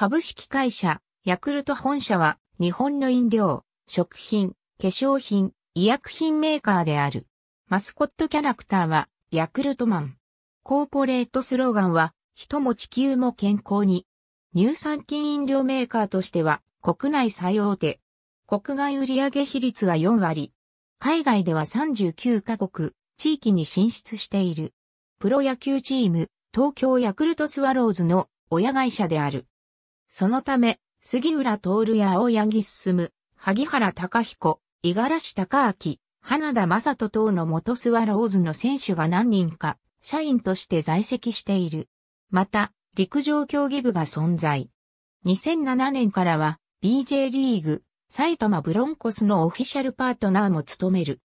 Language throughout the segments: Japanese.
株式会社、ヤクルト本社は、日本の飲料、食品、化粧品、医薬品メーカーである。マスコットキャラクターは、ヤクルトマン。コーポレートスローガンは、人も地球も健康に。乳酸菌飲料メーカーとしては、国内最大手。国外売上比率は4割。海外では39カ国、地域に進出している。プロ野球チーム、東京ヤクルトスワローズの親会社である。そのため、杉浦徹や青柳進、萩原孝彦、五十嵐隆明、花田正人等の元スワローズの選手が何人か、社員として在籍している。また、陸上競技部が存在。2007年からは、BJ リーグ、埼玉ブロンコスのオフィシャルパートナーも務める。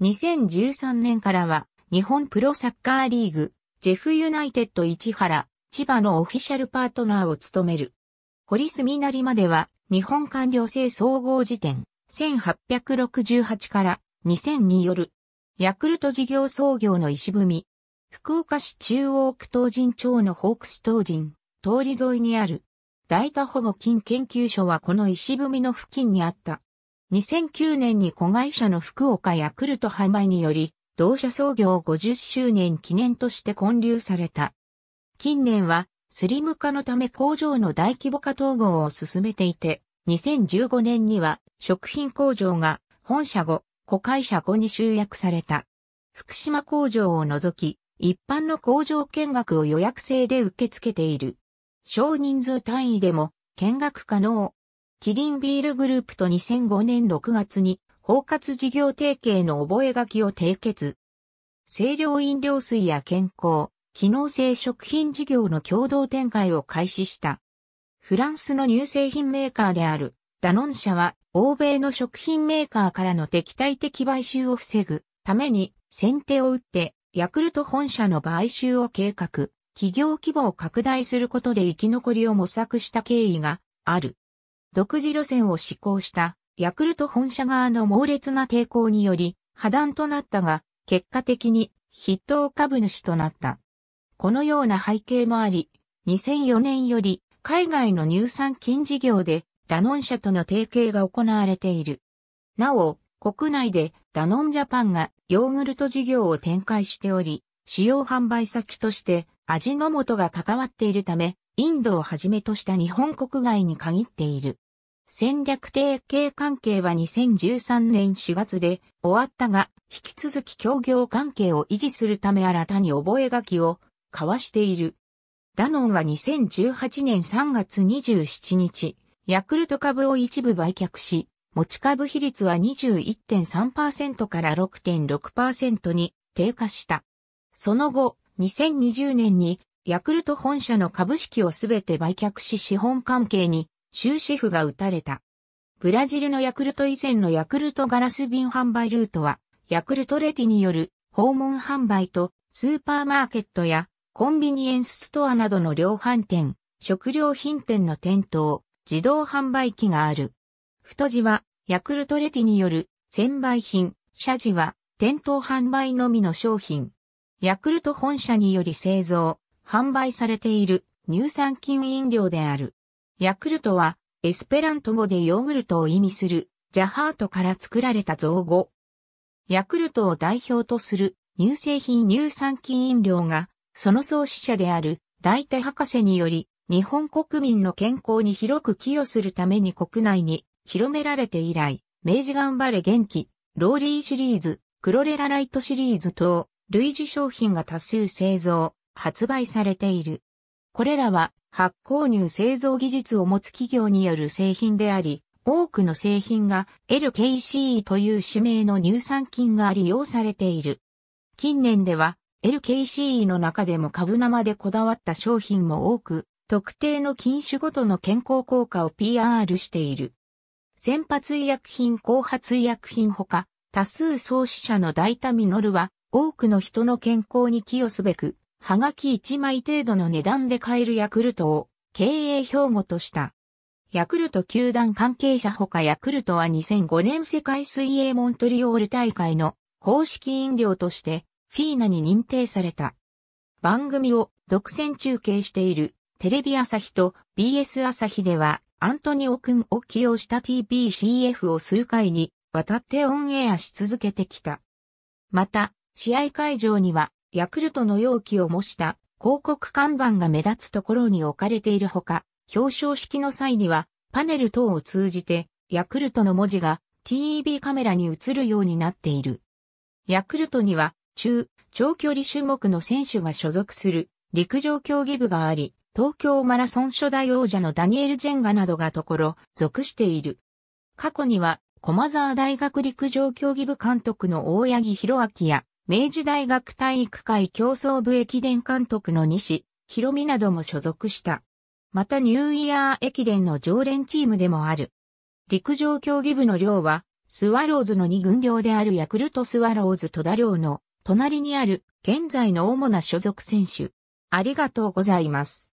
2013年からは、日本プロサッカーリーグ、ジェフユナイテッド市原、千葉のオフィシャルパートナーを務める。堀住成までは、日本官僚制総合辞典、1868から2 0 0 2による、ヤクルト事業創業の石踏み、福岡市中央区東神町のホークス東神、通り沿いにある、大田保護金研究所はこの石踏みの付近にあった。2009年に子会社の福岡ヤクルト販売により、同社創業50周年記念として建立された。近年はスリム化のため工場の大規模化統合を進めていて、2015年には食品工場が本社後、子会社後に集約された。福島工場を除き、一般の工場見学を予約制で受け付けている。少人数単位でも見学可能。キリンビールグループと2005年6月に包括事業提携の覚書を締結。清涼飲料水や健康、機能性食品事業の共同展開を開始した。フランスの乳製品メーカーであるダノン社は欧米の食品メーカーからの敵対的買収を防ぐために先手を打ってヤクルト本社の買収を計画、企業規模を拡大することで生き残りを模索した経緯がある。独自路線を施行したヤクルト本社側の猛烈な抵抗により破断となったが、結果的に筆頭株主となった。このような背景もあり、2004年より海外の乳酸菌事業でダノン社との提携が行われている。なお、国内でダノンジャパンがヨーグルト事業を展開しており、主要販売先として味の素が関わっているため、インドをはじめとした日本国外に限っている。戦略提携関係は2013年4月で終わったが、引き続き協業関係を維持するため新たに覚書を交わしている。ダノンは2018年3月27日、ヤクルト株を一部売却し、持ち株比率は21.3%から6.6%に低下した。その後、2020年にヤクルト本社の株式をすべて売却し資本関係に終止符が打たれた。ブラジルのヤクルト以前のヤクルトガラス瓶販売ルートは、ヤクルトレティによる訪問販売とスーパーマーケットやコンビニエンスストアなどの量販店、食料品店の店頭、自動販売機がある。太字は、ヤクルトレティによる、専売品、社字は、店頭販売のみの商品。ヤクルト本社により製造、販売されている乳酸菌飲料である。ヤクルトは、エスペラント語でヨーグルトを意味する、ジャハートから作られた造語。ヤクルトを代表とする乳製品乳酸菌飲料がその創始者である大手博士により、日本国民の健康に広く寄与するために国内に広められて以来、明治頑張れ元気、ローリーシリーズ、クロレラライトシリーズ等、類似商品が多数製造、発売されている。これらは発酵乳製造技術を持つ企業による製品であり、多くの製品が LKCE という指名の乳酸菌が利用されている。近年では LKCE の中でも株生でこだわった商品も多く、特定の禁種ごとの健康効果を PR している。先発医薬品後発医薬品ほか、多数創始者の大タミノルは、多くの人の健康に寄与すべく、はがき1枚程度の値段で買えるヤクルトを経営標語とした。ヤクルト球団関係者ほかヤクルトは2005年世界水泳モントリオール大会の公式飲料としてフィーナに認定された。番組を独占中継しているテレビ朝日と BS 朝日ではアントニオ君を起用した TBCF を数回にわたってオンエアし続けてきた。また、試合会場にはヤクルトの容器を模した広告看板が目立つところに置かれているほか、表彰式の際にはパネル等を通じてヤクルトの文字が TEB カメラに映るようになっている。ヤクルトには中、長距離種目の選手が所属する陸上競技部があり、東京マラソン初代王者のダニエル・ジェンガなどがところ、属している。過去には、駒沢大学陸上競技部監督の大八木博明や、明治大学体育会競争部駅伝監督の西、広美なども所属した。またニューイヤー駅伝の常連チームでもある。陸上競技部の寮は、スワローズの2軍寮であるヤクルトスワローズ戸田寮の隣にある現在の主な所属選手。ありがとうございます。